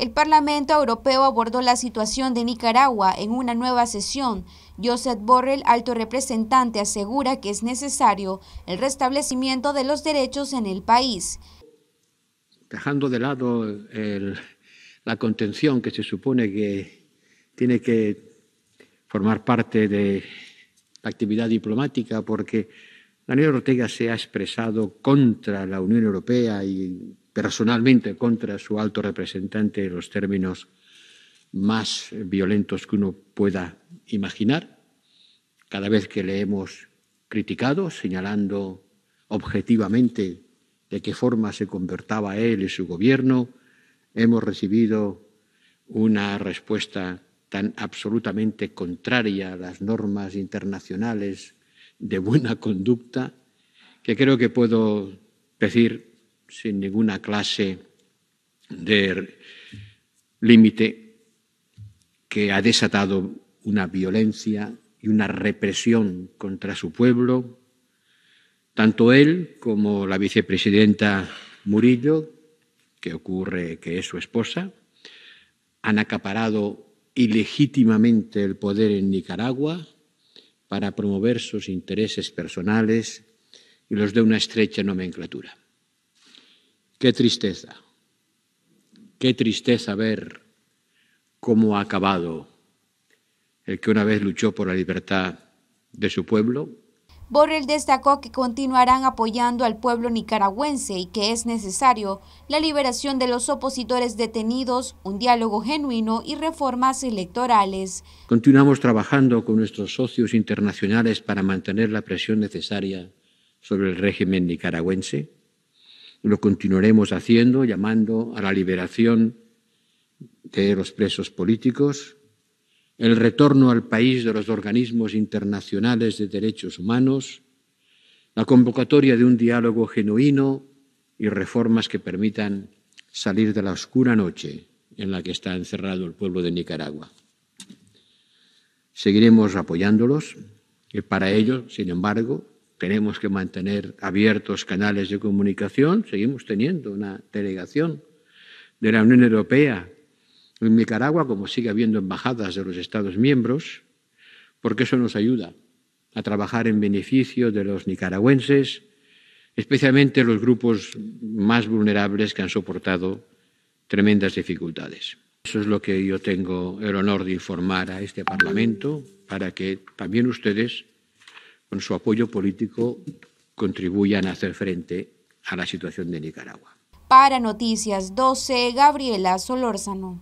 El Parlamento Europeo abordó la situación de Nicaragua en una nueva sesión. Josep Borrell, alto representante, asegura que es necesario el restablecimiento de los derechos en el país. Dejando de lado la contención que se supone que tiene que formar parte de la actividad diplomática, porque Daniel Ortega se ha expresado contra la Unión Europea y personalmente contra su alto representante en los términos más violentos que uno pueda imaginar. Cada vez que le hemos criticado, señalando objetivamente de qué forma se convertaba él y su gobierno, hemos recibido una respuesta tan absolutamente contraria a las normas internacionales de buena conducta que creo que puedo decir sin ninguna clase de límite que ha desatado una violencia y una represión contra su pueblo. Tanto él como la vicepresidenta Murillo, que ocurre que es su esposa, han acaparado ilegítimamente el poder en Nicaragua para promover sus intereses personales y los de una estrecha nomenclatura. Qué tristeza, qué tristeza ver cómo ha acabado el que una vez luchó por la libertad de su pueblo. Borrell destacó que continuarán apoyando al pueblo nicaragüense y que es necesario la liberación de los opositores detenidos, un diálogo genuino y reformas electorales. Continuamos trabajando con nuestros socios internacionales para mantener la presión necesaria sobre el régimen nicaragüense lo continuaremos haciendo, llamando a la liberación de los presos políticos, el retorno al país de los organismos internacionales de derechos humanos, la convocatoria de un diálogo genuino y reformas que permitan salir de la oscura noche en la que está encerrado el pueblo de Nicaragua. Seguiremos apoyándolos y para ello, sin embargo, tenemos que mantener abiertos canales de comunicación. Seguimos teniendo una delegación de la Unión Europea en Nicaragua, como sigue habiendo embajadas de los Estados miembros, porque eso nos ayuda a trabajar en beneficio de los nicaragüenses, especialmente los grupos más vulnerables que han soportado tremendas dificultades. Eso es lo que yo tengo el honor de informar a este Parlamento para que también ustedes con su apoyo político contribuyan a hacer frente a la situación de Nicaragua. Para Noticias 12, Gabriela Solórzano.